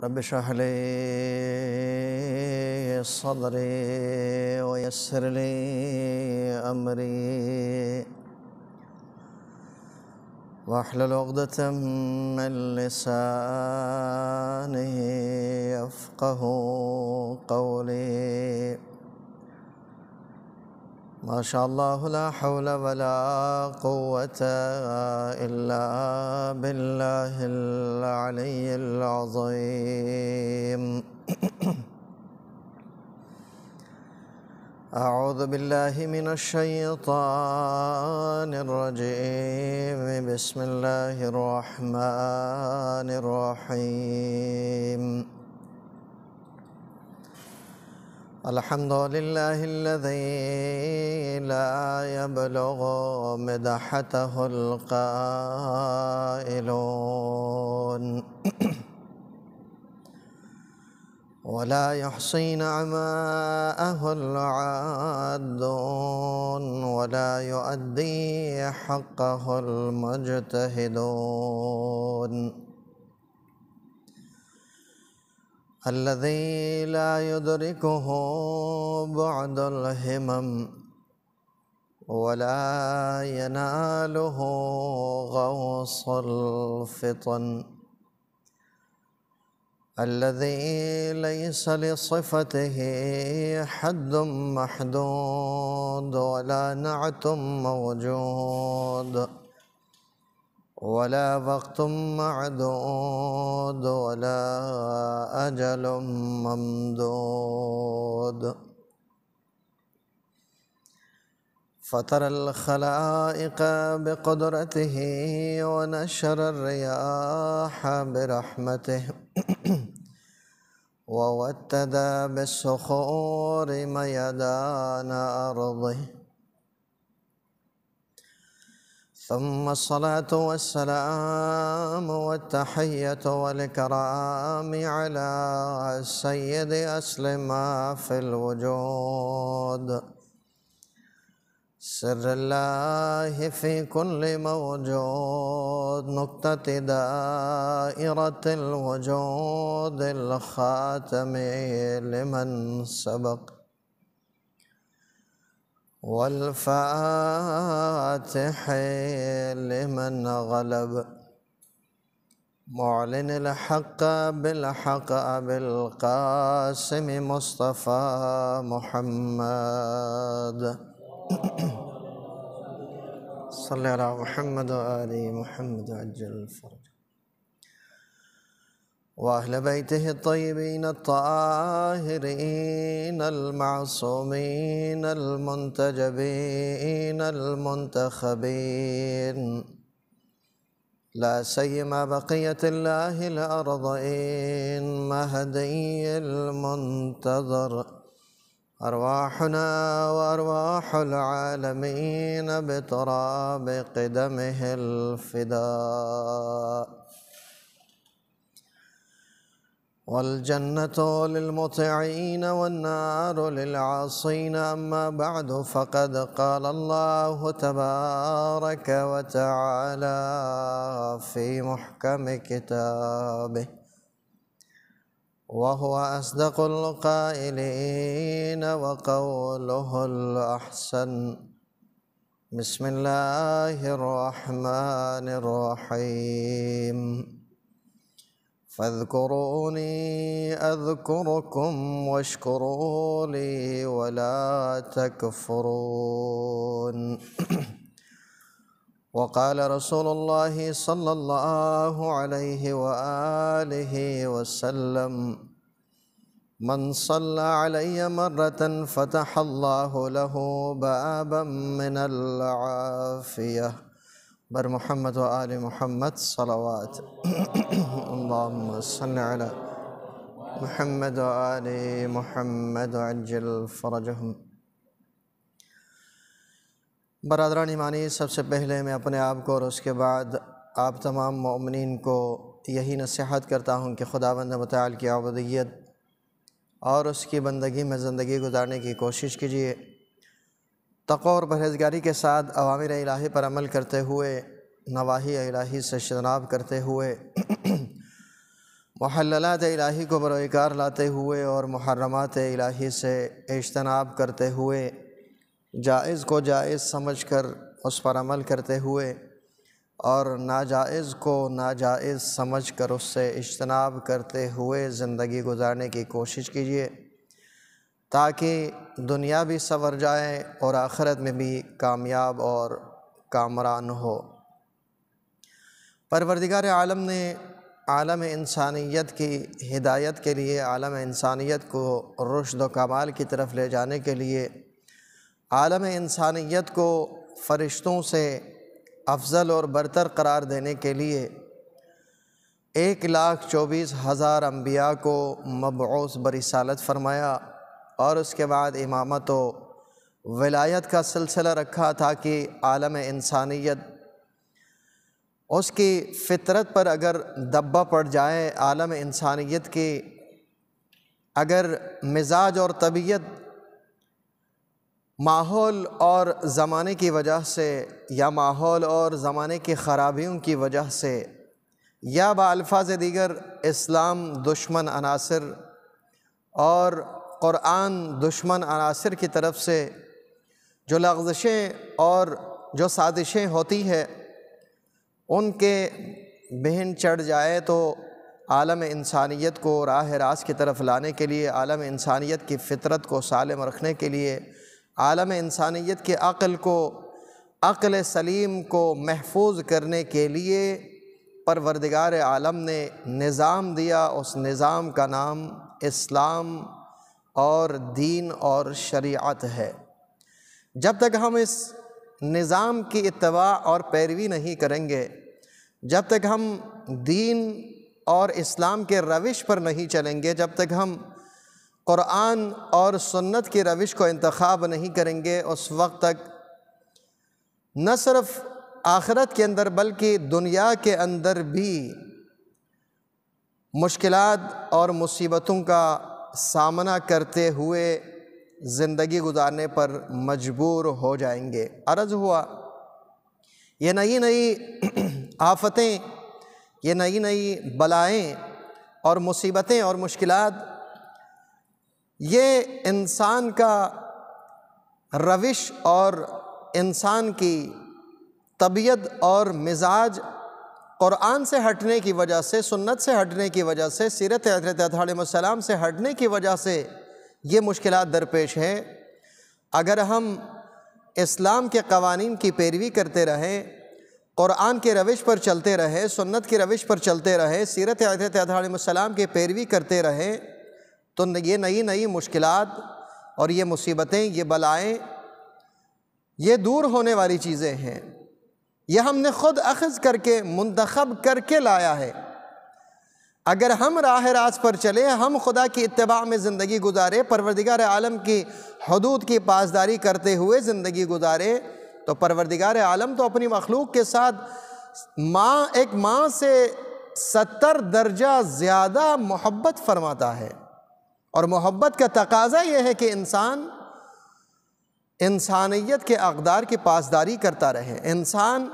رب اشرح لي صدري ويسر لي امري واحلل عقدة من لساني يفقه قولي ما شاء الله لا حول ولا قوة إلا بالله العلي العظيم أعوذ بالله من الشيطان الرجيم بسم الله الرحمن الرحيم الحمد لله الذي لا يبلغ مدحته القائلون ولا يحصي نعماءه العادون ولا يؤدي حقه المجتهدون الذي لا يدركه بعد الهمم ولا يناله غوص الفطن الذي ليس لصفته حد محدود ولا نعت موجود ولا وقت معدود ولا أجل ممدود فطر الخلائق بقدرته ونشر الرياح برحمته ووتد بالصخور ميدان أرضه ثم الصلاة والسلام والتحية والكرام على السيد أسلم في الوجود سر الله في كل موجود نقطة دائرة الوجود الخاتم لمن سبق والفاتح لمن غلب معلن الحق بالحق بالقاسم مصطفى محمد صلى على محمد وآل محمد عجل الفرج وأهل بيته الطيبين الطاهرين المعصومين المنتجبين المنتخبين لا سيما بقية الله الأرضين مهدي المنتظر أرواحنا وأرواح العالمين بتراب قدمه الفداء والجنة للمطيعين والنار للعاصين أما بعد فقد قال الله تبارك وتعالى في محكم كتابه وهو أصدق القائلين وقوله الأحسن بسم الله الرحمن الرحيم فاذكروني اذكركم واشكروا لي ولا تكفرون وقال رسول الله صلى الله عليه واله وسلم من صلى علي مره فتح الله له بابا من العافيه بر محمد و آل محمد صلوات اللہم صلی علی محمد و آل محمد عجل فرجہم برادران ایمانی سب سے پہلے میں اپنے آپ کو اور اس کے بعد آپ تمام مؤمنین کو یہی نصیحت کرتا ہوں کہ خدا بند کی عبودیت اور اس کی بندگی میں زندگی گزارنے کی کوشش کیجیے تقو اور پرہیزگاری کے ساتھ عوامر الہی پر عمل کرتے ہوئے نواحی الہی سے شناب کرتے ہوئے محللات الہی کو بروکار لاتے ہوئے اور محرمات الہی سے اجتناب کرتے ہوئے جائز کو جائز سمجھ کر اس پر عمل کرتے ہوئے اور ناجائز کو ناجائز سمجھ کر اس سے اجتناب کرتے ہوئے زندگی گزارنے کی کوشش کیجیے تاکہ دنیا بھی سور جائے اور آخرت میں بھی کامیاب اور کامران ہو پروردگار عالم نے عالم انسانیت کی ہدایت کے لیے عالم انسانیت کو رشد و کمال کی طرف لے جانے کے لیے عالم انسانیت کو فرشتوں سے افضل اور برتر قرار دینے کے لیے ایک لاکھ چوبیس ہزار انبیاء کو مبعوث برسالت فرمایا اور اس کے بعد امامت و ولایت کا سلسلہ رکھا تھا کہ عالم انسانیت اس کی فطرت پر اگر دبا پڑ جائے عالم انسانیت کی اگر مزاج اور طبیعت ماحول اور زمانے کی وجہ سے یا ماحول اور زمانے کی خرابیوں کی وجہ سے یا با الفاظ دیگر اسلام دشمن عناصر اور قرآن دشمن عناصر کی طرف سے جو لغزشیں اور جو سازشیں ہوتی ہے ان کے بہن چڑھ جائے تو عالم انسانیت کو راہ راست کی طرف لانے کے لیے عالم انسانیت کی فطرت کو سالم رکھنے کے لیے عالم انسانیت کے عقل کو عقل سلیم کو محفوظ کرنے کے لیے پروردگار عالم نے نظام دیا اس نظام کا نام اسلام اور دین اور شریعت ہے جب تک ہم اس نظام کی اتباع اور پیروی نہیں کریں گے جب تک ہم دین اور اسلام کے روش پر نہیں چلیں گے جب تک ہم قرآن اور سنت کی روش کو انتخاب نہیں کریں گے اس وقت تک نہ صرف آخرت کے اندر بلکہ دنیا کے اندر بھی مشکلات اور مصیبتوں کا سامنا کرتے ہوئے زندگی گزارنے پر مجبور ہو جائیں گے عرض ہوا یہ نئی نئی آفتیں یہ نئی نئی بلائیں اور مصیبتیں اور مشکلات یہ انسان کا روش اور انسان کی طبیعت اور مزاج قرآن سے ہٹنے کی وجہ سے سنت سے ہٹنے کی وجہ سے سیرت حضرت علیہ السلام سے ہٹنے کی وجہ سے یہ مشکلات درپیش ہیں اگر ہم اسلام کے قوانین کی پیروی کرتے رہیں قرآن کے روش پر چلتے رہیں سنت کی روش پر چلتے رہیں سیرت حضرت علیہ السلام کی پیروی کرتے رہیں تو یہ نئی نئی مشکلات اور یہ مصیبتیں یہ بلائیں یہ دور ہونے والی چیزیں ہیں یہ ہم نے خود اخذ کر کے منتخب کر کے لایا ہے اگر ہم راہ راست پر چلے ہم خدا کی اتباع میں زندگی گزارے پروردگار عالم کی حدود کی پاسداری کرتے ہوئے زندگی گزارے تو پروردگار عالم تو اپنی مخلوق کے ساتھ ماں ایک ماں سے ستر درجہ زیادہ محبت فرماتا ہے اور محبت کا تقاضا یہ ہے کہ انسان انسانیت کے اقدار کی پاسداری کرتا رہے انسان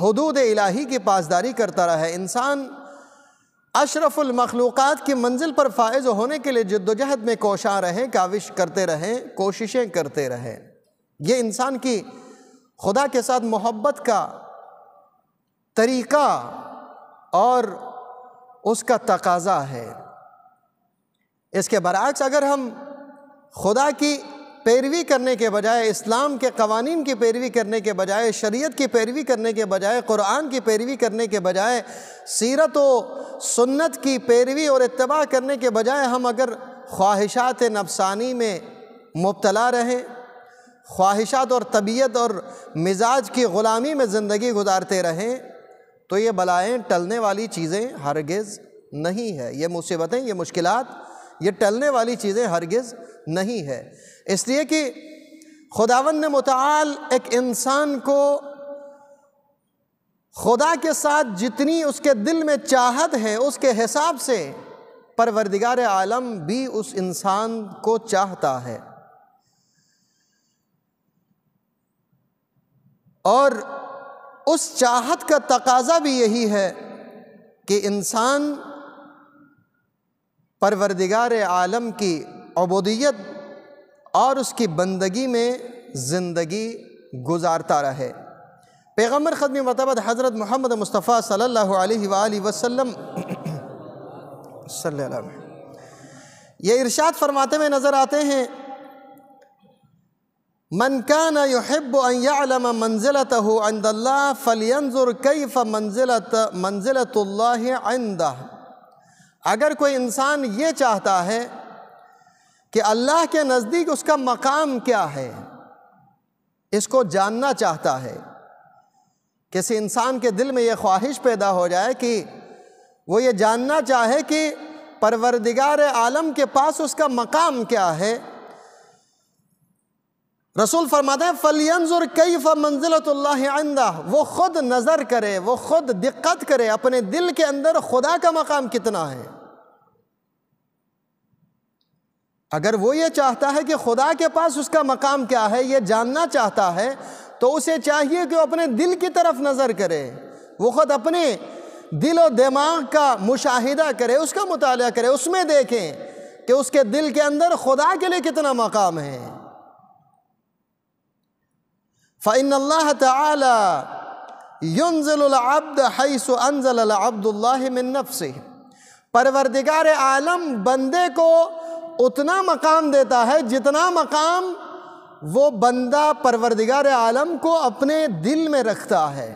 حدود الہی کی پاسداری کرتا رہے انسان اشرف المخلوقات کی منزل پر فائز ہونے کے لیے جد و جہد میں کوشاں رہے کاوش کرتے رہیں کوششیں کرتے رہے یہ انسان کی خدا کے ساتھ محبت کا طریقہ اور اس کا تقاضا ہے اس کے برعکس اگر ہم خدا کی پیروی کرنے کے بجائے اسلام کے قوانین کی پیروی کرنے کے بجائے شریعت کی پیروی کرنے کے بجائے قرآن کی پیروی کرنے کے بجائے سیرت و سنت کی پیروی اور اتباع کرنے کے بجائے ہم اگر خواہشات نفسانی میں مبتلا رہیں خواہشات اور طبیعت اور مزاج کی غلامی میں زندگی گزارتے رہیں تو یہ بلائیں ٹلنے والی چیزیں ہرگز نہیں ہے یہ مصیبتیں یہ مشکلات یہ ٹلنے والی چیزیں ہرگز نہیں ہے اس لیے کہ خداون نے متعال ایک انسان کو خدا کے ساتھ جتنی اس کے دل میں چاہت ہے اس کے حساب سے پروردگار عالم بھی اس انسان کو چاہتا ہے اور اس چاہت کا تقاضا بھی یہی ہے کہ انسان پروردگار عالم کی عبودیت اور اس کی بندگی میں زندگی گزارتا رہے پیغمبر ختم مرتبہ حضرت محمد مصطفیٰ صلی اللہ علیہ وآلہ وسلم صلی اللہ علیہ وسلم یہ ارشاد فرماتے ہوئے نظر آتے ہیں من عند علم فلینظر کیف منزلت منزلۃ اللہ عندہ اگر کوئی انسان یہ چاہتا ہے کہ اللہ کے نزدیک اس کا مقام کیا ہے اس کو جاننا چاہتا ہے کسی انسان کے دل میں یہ خواہش پیدا ہو جائے کہ وہ یہ جاننا چاہے کہ پروردگار عالم کے پاس اس کا مقام کیا ہے رسول فرماتے فلیمز كَيْفَ کئی اللَّهِ وندہ وہ خود نظر کرے وہ خود دقت کرے اپنے دل کے اندر خدا کا مقام کتنا ہے اگر وہ یہ چاہتا ہے کہ خدا کے پاس اس کا مقام کیا ہے یہ جاننا چاہتا ہے تو اسے چاہیے کہ وہ اپنے دل کی طرف نظر کرے وہ خود اپنے دل و دماغ کا مشاہدہ کرے اس کا مطالعہ کرے اس میں دیکھیں کہ اس کے دل کے اندر خدا کے لیے کتنا مقام ہے فعین اللہ نفسه پروردگار عالم بندے کو اتنا مقام دیتا ہے جتنا مقام وہ بندہ پروردگار عالم کو اپنے دل میں رکھتا ہے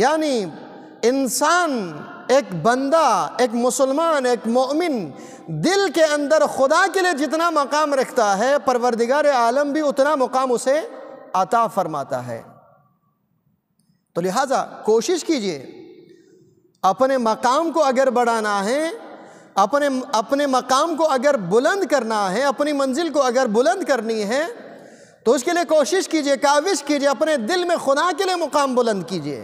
یعنی انسان ایک بندہ ایک مسلمان ایک مومن دل کے اندر خدا کے لیے جتنا مقام رکھتا ہے پروردگار عالم بھی اتنا مقام اسے عطا فرماتا ہے تو لہٰذا کوشش کیجئے اپنے مقام کو اگر بڑھانا ہے اپنے اپنے مقام کو اگر بلند کرنا ہے اپنی منزل کو اگر بلند کرنی ہے تو اس کے لیے کوشش کیجئے کاوش کیجئے اپنے دل میں خدا کے لیے مقام بلند کیجئے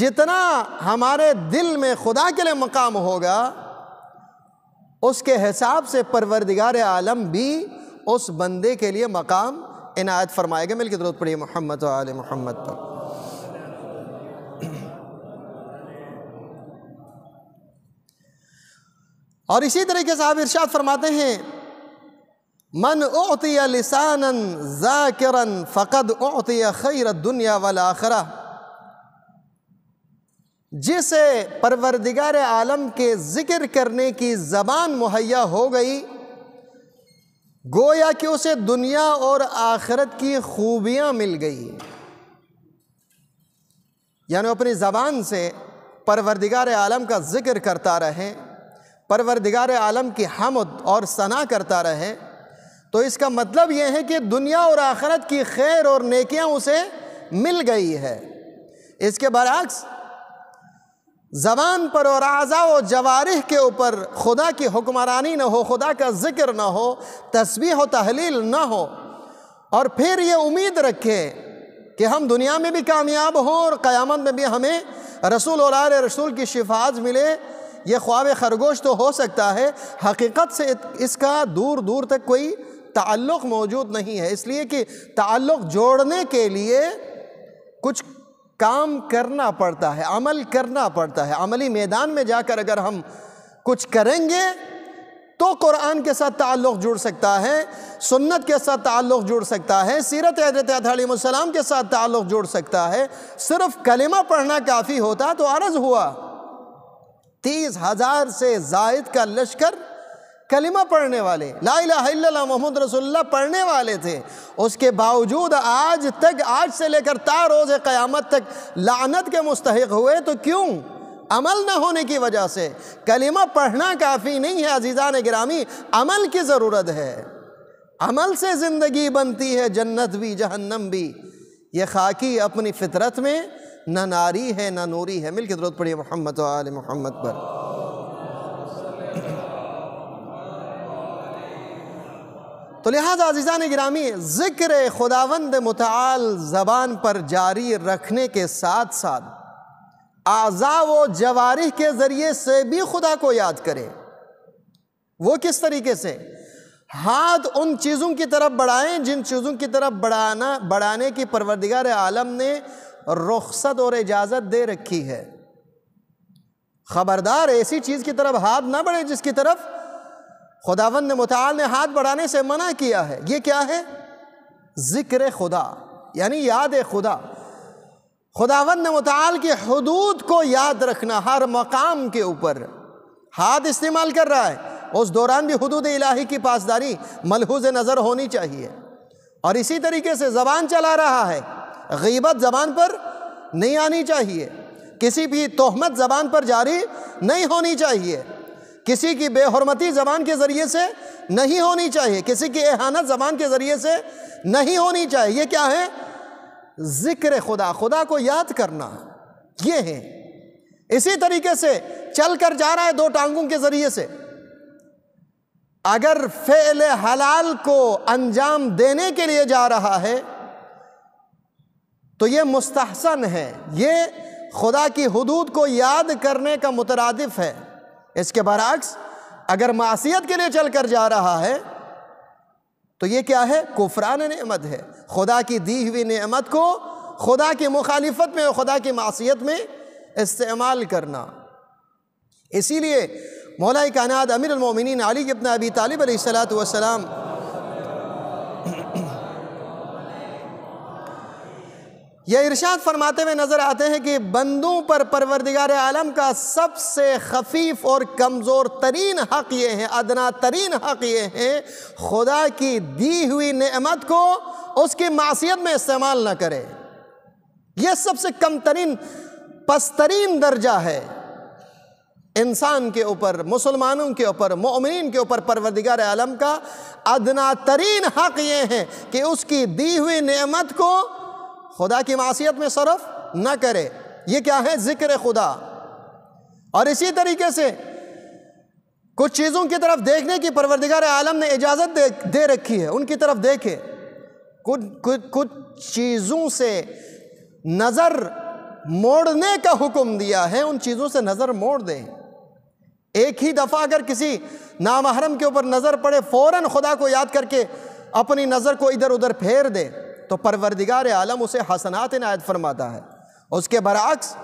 جتنا ہمارے دل میں خدا کے لئے مقام ہوگا اس کے حساب سے پروردگار عالم بھی اس بندے کے لیے مقام عنایت فرمائے گا مل کے دلوت پڑی محمد و آل محمد پر اور اسی طریقے سے ارشاد فرماتے ہیں من اعطی لسانا ذاکرا فقد اعطی خیر الدنیا والآخرہ جسے پروردگار عالم کے ذکر کرنے کی زبان مہیا ہو گئی گویا کہ اسے دنیا اور آخرت کی خوبیاں مل گئی یعنی اپنی زبان سے پروردگار عالم کا ذکر کرتا رہے پروردگار عالم کی حمد اور ثنا کرتا رہے تو اس کا مطلب یہ ہے کہ دنیا اور آخرت کی خیر اور نیکیاں اسے مل گئی ہے اس کے برعکس زبان پر اور اعضاء و جوارح کے اوپر خدا کی حکمرانی نہ ہو خدا کا ذکر نہ ہو تسبیح و تحلیل نہ ہو اور پھر یہ امید رکھے کہ ہم دنیا میں بھی کامیاب ہوں اور قیامت میں بھی ہمیں رسول اور آر رسول کی شفاعت ملے یہ خواب خرگوش تو ہو سکتا ہے حقیقت سے اس کا دور دور تک کوئی تعلق موجود نہیں ہے اس لیے کہ تعلق جوڑنے کے لیے کچھ کام کرنا پڑتا ہے عمل کرنا پڑتا ہے عملی میدان میں جا کر اگر ہم کچھ کریں گے تو قرآن کے ساتھ تعلق جڑ سکتا ہے سنت کے ساتھ تعلق جڑ سکتا ہے سیرت حضرت علیہ السلام کے ساتھ تعلق جڑ سکتا ہے صرف کلمہ پڑھنا کافی ہوتا تو عرض ہوا تیس ہزار سے زائد کا لشکر کلمہ پڑھنے والے لا الہ الا اللہ محمد رسول اللہ پڑھنے والے تھے اس کے باوجود آج تک آج سے لے کر تا روز قیامت تک لعنت کے مستحق ہوئے تو کیوں عمل نہ ہونے کی وجہ سے کلمہ پڑھنا کافی نہیں ہے عزیزان گرامی عمل کی ضرورت ہے عمل سے زندگی بنتی ہے جنت بھی جہنم بھی یہ خاکی اپنی فطرت میں نہ ناری ہے نہ نوری ہے مل کے ضرورت پڑھیے محمد و آل محمد پر تو لہٰذا گرامی ذکر خداوند متعال زبان پر جاری رکھنے کے ساتھ ساتھ آزا و جواری کے ذریعے سے بھی خدا کو یاد کریں وہ کس طریقے سے ہاتھ ان چیزوں کی طرف بڑھائیں جن چیزوں کی طرف بڑھانے کی پروردگار عالم نے رخصت اور اجازت دے رکھی ہے خبردار ایسی چیز کی طرف ہاتھ نہ بڑھے جس کی طرف خداوند متعال نے ہاتھ بڑھانے سے منع کیا ہے یہ کیا ہے ذکر خدا یعنی یاد خدا خداوند متعال کی حدود کو یاد رکھنا ہر مقام کے اوپر ہاتھ استعمال کر رہا ہے اس دوران بھی حدود الہی کی پاسداری ملحوظ نظر ہونی چاہیے اور اسی طریقے سے زبان چلا رہا ہے غیبت زبان پر نہیں آنی چاہیے کسی بھی تہمت زبان پر جاری نہیں ہونی چاہیے کسی کی بے حرمتی زبان کے ذریعے سے نہیں ہونی چاہیے کسی کی احانت زبان کے ذریعے سے نہیں ہونی چاہیے یہ کیا ہے ذکر خدا خدا کو یاد کرنا یہ ہے اسی طریقے سے چل کر جا رہا ہے دو ٹانگوں کے ذریعے سے اگر فعل حلال کو انجام دینے کے لیے جا رہا ہے تو یہ مستحسن ہے یہ خدا کی حدود کو یاد کرنے کا مترادف ہے اس کے برعکس اگر معصیت کے لیے چل کر جا رہا ہے تو یہ کیا ہے کفران نعمت ہے خدا کی دی ہوئی نعمت کو خدا کی مخالفت میں اور خدا کی معصیت میں استعمال کرنا اسی لیے مولا کائنات امیر المومنین علی ابن ابی طالب علیہ السلام وسلام یہ ارشاد فرماتے ہوئے نظر آتے ہیں کہ بندوں پر پروردگار عالم کا سب سے خفیف اور کمزور ترین حق یہ ہے ادنا ترین حق یہ ہے خدا کی دی ہوئی نعمت کو اس کی معصیت میں استعمال نہ کرے یہ سب سے کم ترین پسترین درجہ ہے انسان کے اوپر مسلمانوں کے اوپر مؤمنین کے اوپر پروردگار عالم کا ادنا ترین حق یہ ہے کہ اس کی دی ہوئی نعمت کو خدا کی معصیت میں صرف نہ کرے یہ کیا ہے ذکر خدا اور اسی طریقے سے کچھ چیزوں کی طرف دیکھنے کی پروردگار عالم نے اجازت دے رکھی ہے ان کی طرف دیکھے کچھ چیزوں سے نظر موڑنے کا حکم دیا ہے ان چیزوں سے نظر موڑ دیں ایک ہی دفعہ اگر کسی نامحرم کے اوپر نظر پڑے فوراً خدا کو یاد کر کے اپنی نظر کو ادھر ادھر پھیر دے تو پروردگار عالم اسے حسنات نایت فرماتا ہے اس کے برعکس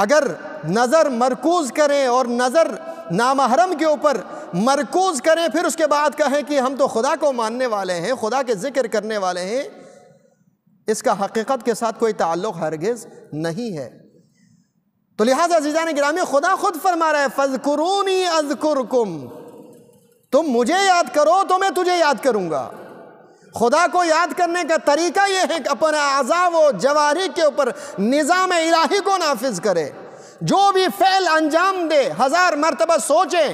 اگر نظر مرکوز کریں اور نظر نامحرم کے اوپر مرکوز کریں پھر اس کے بعد کہیں کہ ہم تو خدا کو ماننے والے ہیں خدا کے ذکر کرنے والے ہیں اس کا حقیقت کے ساتھ کوئی تعلق ہرگز نہیں ہے تو لہٰذا عزیزان گرامی خدا خود فرما رہا ہے فَذْكُرُونِ تم مجھے یاد کرو تو میں تجھے یاد کروں گا خدا کو یاد کرنے کا طریقہ یہ ہے کہ اپنے اعضاء و جواری کے اوپر نظام الہی کو نافذ کرے جو بھی فعل انجام دے ہزار مرتبہ سوچیں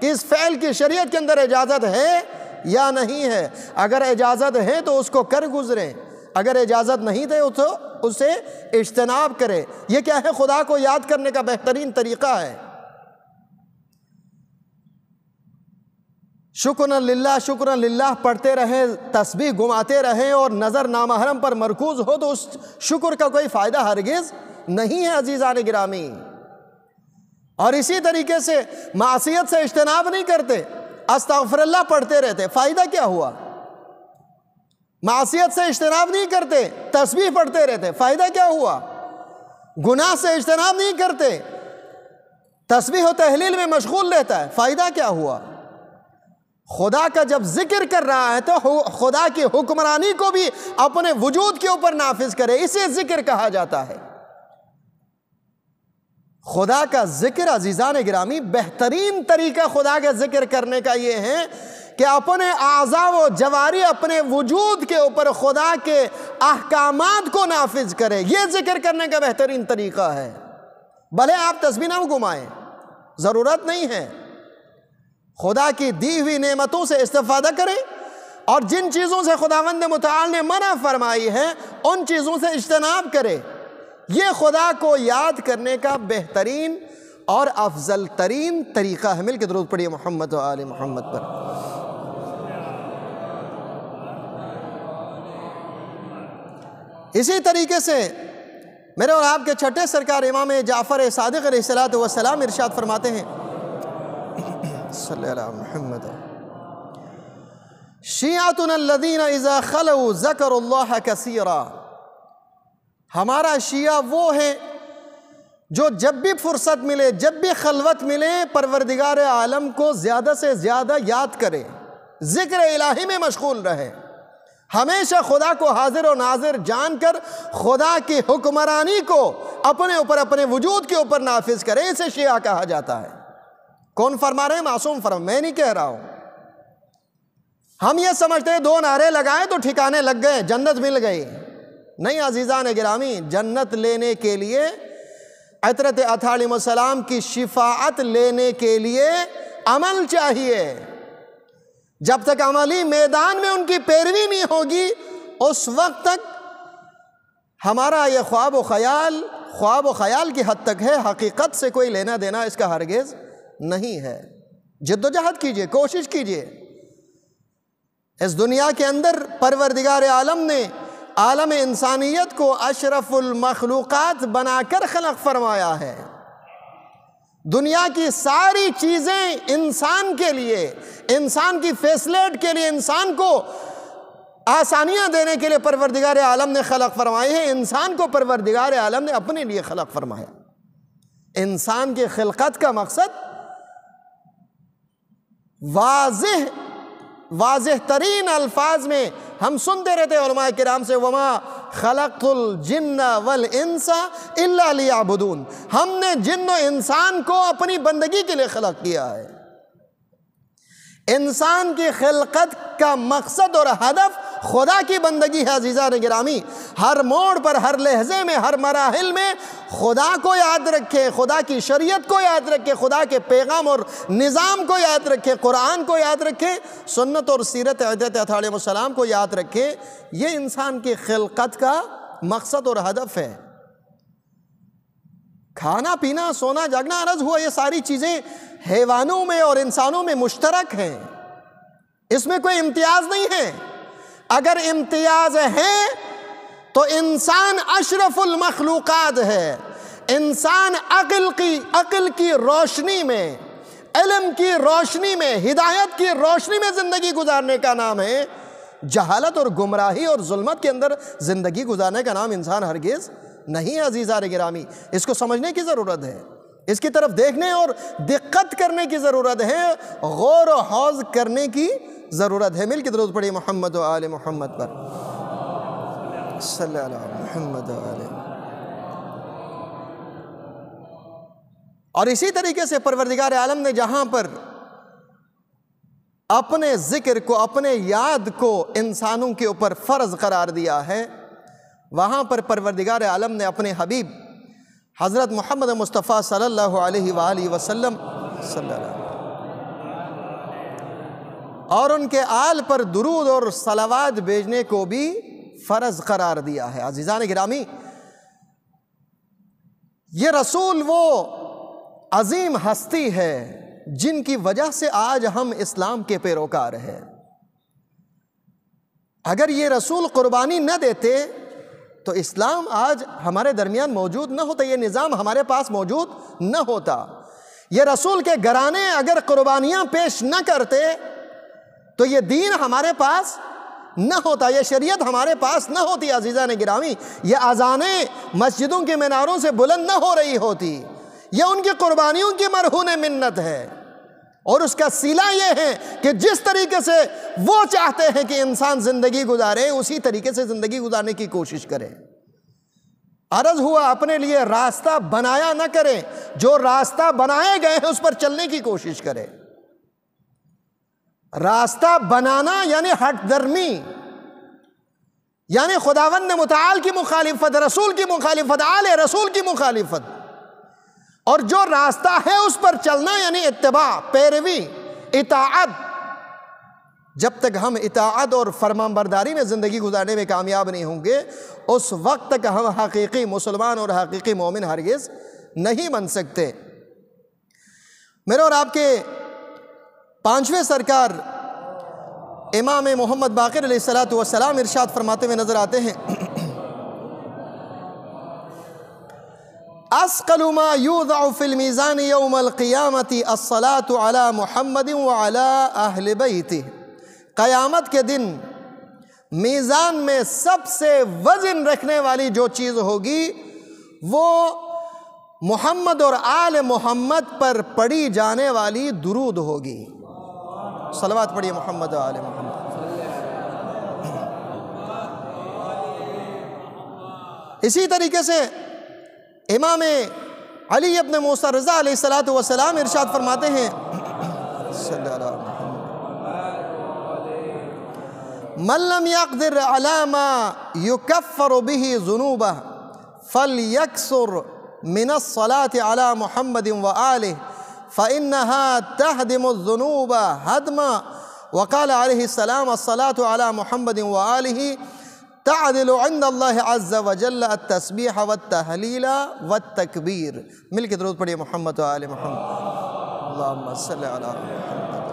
کہ اس فعل کی شریعت کے اندر اجازت ہے یا نہیں ہے اگر اجازت ہے تو اس کو کر گزریں اگر اجازت نہیں دے تو اسے اجتناب کرے یہ کیا ہے خدا کو یاد کرنے کا بہترین طریقہ ہے شکر اللہ شکر اللہ پڑھتے رہیں تسبیح گماتے رہیں اور نظر نامحرم پر مرکوز ہو تو اس شکر کا کوئی فائدہ ہرگز نہیں ہے عزیزان گرامی اور اسی طریقے سے معصیت سے اجتناب نہیں کرتے استغفر اللہ پڑھتے رہتے فائدہ کیا ہوا معصیت سے اجتناب نہیں کرتے تسبیح پڑھتے رہتے فائدہ کیا ہوا گناہ سے اجتناب نہیں کرتے تسبیح و تحلیل میں مشغول رہتا ہے فائدہ کیا ہوا خدا کا جب ذکر کر رہا ہے تو خدا کی حکمرانی کو بھی اپنے وجود کے اوپر نافذ کرے اسے ذکر کہا جاتا ہے خدا کا ذکر عزیزان گرامی بہترین طریقہ خدا کا ذکر کرنے کا یہ ہے کہ اپنے اعضا و جواری اپنے وجود کے اوپر خدا کے احکامات کو نافذ کرے یہ ذکر کرنے کا بہترین طریقہ ہے بھلے آپ تسبیح نہ گمائیں ضرورت نہیں ہے خدا کی دی ہوئی نعمتوں سے استفادہ کریں اور جن چیزوں سے خداوند متعال نے منع فرمائی ہے ان چیزوں سے اجتناب کرے یہ خدا کو یاد کرنے کا بہترین اور افضل ترین طریقہ ہے مل کے درود پڑھیے محمد و آل محمد پر اسی طریقے سے میرے اور آپ کے چھٹے سرکار امام جعفر صادق علیہ السلام ارشاد فرماتے ہیں صلی اللہ محمد شیعتنا الذین اذا خلو ذکر اللہ کثیرا ہمارا شیعہ وہ ہے جو جب بھی فرصت ملے جب بھی خلوت ملے پروردگار عالم کو زیادہ سے زیادہ یاد کرے ذکر الہی میں مشغول رہے ہمیشہ خدا کو حاضر و ناظر جان کر خدا کی حکمرانی کو اپنے اوپر اپنے وجود کے اوپر نافذ کرے اسے شیعہ کہا جاتا ہے کون فرما رہے ہیں معصوم فرما میں نہیں کہہ رہا ہوں ہم یہ سمجھتے ہیں دو نعرے لگائے تو ٹھکانے لگ گئے جنت مل گئی نہیں عزیزان گرامی جنت لینے کے لیے عطرت علیہ السلام کی شفاعت لینے کے لیے عمل چاہیے جب تک عملی میدان میں ان کی پیروی نہیں ہوگی اس وقت تک ہمارا یہ خواب و خیال خواب و خیال کی حد تک ہے حقیقت سے کوئی لینا دینا اس کا ہرگز نہیں ہے جد و جہد کیجئے کوشش کیجئے اس دنیا کے اندر پروردگار عالم نے عالم انسانیت کو اشرف المخلوقات بنا کر خلق فرمایا ہے دنیا کی ساری چیزیں انسان کے لیے انسان کی فیسلیٹ کے لیے انسان کو آسانیاں دینے کے لیے پروردگار عالم نے خلق فرمائی ہے انسان کو پروردگار عالم نے اپنے لیے خلق فرمایا انسان کی خلقت کا مقصد واضح واضح ترین الفاظ میں ہم سنتے رہتے ہیں علماء کرام سے وما خلقت الجن والانس الا اللہ ہم نے جن و انسان کو اپنی بندگی کے لیے خلق کیا ہے انسان کی خلقت کا مقصد اور ہدف خدا کی بندگی ہے عزیزہ گرامی ہر موڑ پر ہر لہجے میں ہر مراحل میں خدا کو یاد رکھے خدا کی شریعت کو یاد رکھے خدا کے پیغام اور نظام کو یاد رکھے قرآن کو یاد رکھے سنت اور سیرت علیہ السلام کو یاد رکھے یہ انسان کی خلقت کا مقصد اور ہدف ہے کھانا پینا سونا جگنا عرض ہوا یہ ساری چیزیں حیوانوں میں اور انسانوں میں مشترک ہیں اس میں کوئی امتیاز نہیں ہے اگر امتیاز ہے تو انسان اشرف المخلوقات ہے انسان عقل کی عقل کی روشنی میں علم کی روشنی میں ہدایت کی روشنی میں زندگی گزارنے کا نام ہے جہالت اور گمراہی اور ظلمت کے اندر زندگی گزارنے کا نام انسان ہرگز نہیں عزیزہ گرامی اس کو سمجھنے کی ضرورت ہے اس کی طرف دیکھنے اور دقت کرنے کی ضرورت ہے غور و حوض کرنے کی ضرورت ہے مل کے درود پڑھیں محمد و آل محمد پر صلی اللہ علیہ محمد و آل اور اسی طریقے سے پروردگار عالم نے جہاں پر اپنے ذکر کو اپنے یاد کو انسانوں کے اوپر فرض قرار دیا ہے وہاں پر پروردگار عالم نے اپنے حبیب حضرت محمد مصطفیٰ صلی اللہ علیہ وآلہ وسلم صلی اللہ علیہ وسلم اور ان کے آل پر درود اور صلوات بھیجنے کو بھی فرض قرار دیا ہے عزیزان گرامی یہ رسول وہ عظیم ہستی ہے جن کی وجہ سے آج ہم اسلام کے پیروکار ہیں اگر یہ رسول قربانی نہ دیتے تو اسلام آج ہمارے درمیان موجود نہ ہوتا یہ نظام ہمارے پاس موجود نہ ہوتا یہ رسول کے گھرانے اگر قربانیاں پیش نہ کرتے تو یہ دین ہمارے پاس نہ ہوتا یہ شریعت ہمارے پاس نہ ہوتی عزیزہ نے گرامی یہ آزانیں مسجدوں کے میناروں سے بلند نہ ہو رہی ہوتی یہ ان کی قربانیوں کی مرہون منت ہے اور اس کا سیلا یہ ہے کہ جس طریقے سے وہ چاہتے ہیں کہ انسان زندگی گزارے اسی طریقے سے زندگی گزارنے کی کوشش کرے عرض ہوا اپنے لیے راستہ بنایا نہ کریں جو راستہ بنائے گئے ہیں اس پر چلنے کی کوشش کریں راستہ بنانا یعنی ہٹ درمی یعنی خداوند متعال کی مخالفت رسول کی مخالفت آل رسول کی مخالفت اور جو راستہ ہے اس پر چلنا یعنی اتباع پیروی اطاعت جب تک ہم اطاعت اور فرمان برداری میں زندگی گزارنے میں کامیاب نہیں ہوں گے اس وقت تک ہم حقیقی مسلمان اور حقیقی مومن ہرگز نہیں بن سکتے میرے اور آپ کے پانچویں سرکار امام محمد باقر علیہ السلام ارشاد فرماتے ہوئے نظر آتے ہیں یوضع فی المیزان یوم فل الصلاة علی محمد وعلی محمد قیامت کے دن میزان میں سب سے وزن رکھنے والی جو چیز ہوگی وہ محمد اور آل محمد پر پڑی جانے والی درود ہوگی صلوات پڑھئے محمد و آل محمد اسی طریقے سے امام علی ابن موسیٰ رضا علیہ السلام ارشاد فرماتے ہیں صلی اللہ علیہ وسلم من لم يقدر على ما يكفر به ذنوبه فليكسر من الصلاة على محمد وآله فَإِنَّهَا تَحْدِمُ الظُّنُوبَ حَدْمَا وَقَالَ عَلَيْهِ السَّلَامَ الصَّلَاةُ عَلَى مُحَمَّدٍ وَآلِهِ تَعْدِلُ عِنَّ اللَّهِ عَزَّ وَجَلَّ التَّسْبِيحَ وَالتَّهْلِيلَ وَالتَّكْبِيرَ ملک درود پڑی محمد وآل محمد اللہم صلی اللہ علیہ وسلم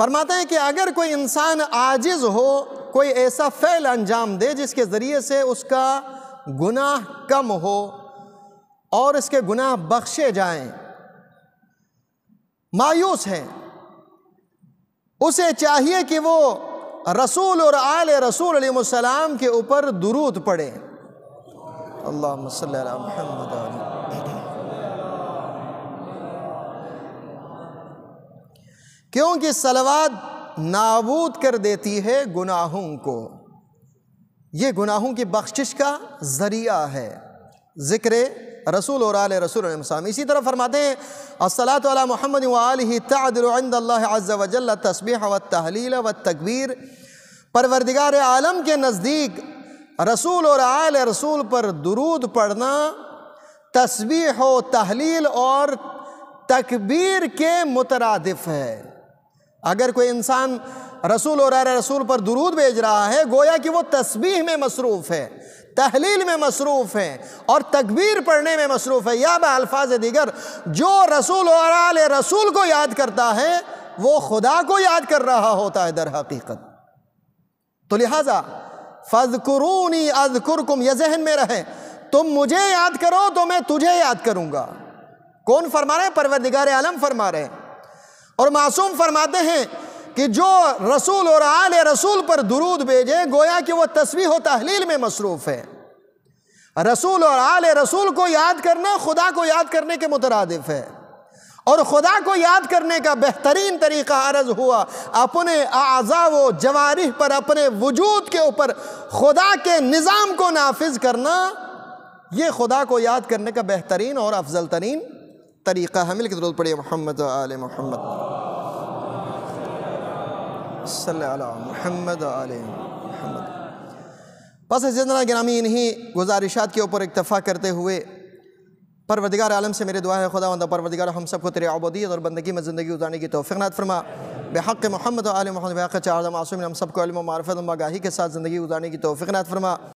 فرماتا ہے کہ اگر کوئی انسان آجز ہو کوئی ایسا فعل انجام دے جس کے ذریعے سے اس کا گناہ کم ہو اور اس کے گناہ بخشے جائیں مایوس ہیں اسے چاہیے کہ وہ رسول اور آل رسول علیہ السلام کے اوپر درود پڑے اللہ علیہ کیونکہ سلوات نابود کر دیتی ہے گناہوں کو یہ گناہوں کی بخشش کا ذریعہ ہے ذکر رسول اور آل رسول علیہ السلام اسی طرح فرماتے ہیں الصلاة علی محمد و آلہ تعدل عند اللہ عز و جل تسبیح و تحلیل و تقبیر پروردگار عالم کے نزدیک رسول اور آل رسول پر درود پڑھنا تسبیح و تحلیل اور تقبیر کے مترادف ہے اگر کوئی انسان رسول اور آل رسول پر درود بھیج رہا ہے گویا کہ وہ تسبیح میں مصروف ہے تحلیل میں مصروف ہیں اور تکبیر پڑھنے میں مصروف ہے یا بہ الفاظ دیگر جو رسول اور آل رسول کو یاد کرتا ہے وہ خدا کو یاد کر رہا ہوتا ہے در حقیقت تو لہٰذا فَذْكُرُونِ أَذْكُرْكُمْ یہ ذہن میں رہے تم مجھے یاد کرو تو میں تجھے یاد کروں گا کون فرما رہے ہیں پروردگار عالم فرما رہے ہیں اور معصوم فرماتے ہیں کہ جو رسول اور آل رسول پر درود بھیجیں گویا کہ وہ تصویح و تحلیل میں مصروف ہے رسول اور آل رسول کو یاد کرنا خدا کو یاد کرنے کے مترادف ہے اور خدا کو یاد کرنے کا بہترین طریقہ عرض ہوا اپنے اعضاء و جوارح پر اپنے وجود کے اوپر خدا کے نظام کو نافذ کرنا یہ خدا کو یاد کرنے کا بہترین اور افضل ترین طریقہ ہے مل کے محمد و آل محمد صلی محمد علمد محمد پس نا گرامی انہی گزارشات کے اوپر اکتفا کرتے ہوئے پروردگار عالم سے میرے دعا ہے خدا وندہ پروردگار ہم سب کو تیرے عبودیت اور بندگی میں زندگی گزارنے کی توفیق نات فرما بحق محمد محمد عالم محمد چارم آسم ہم سب کو علم و معرفت و آگاہی کے ساتھ زندگی گزارنے کی توفیق نات فرما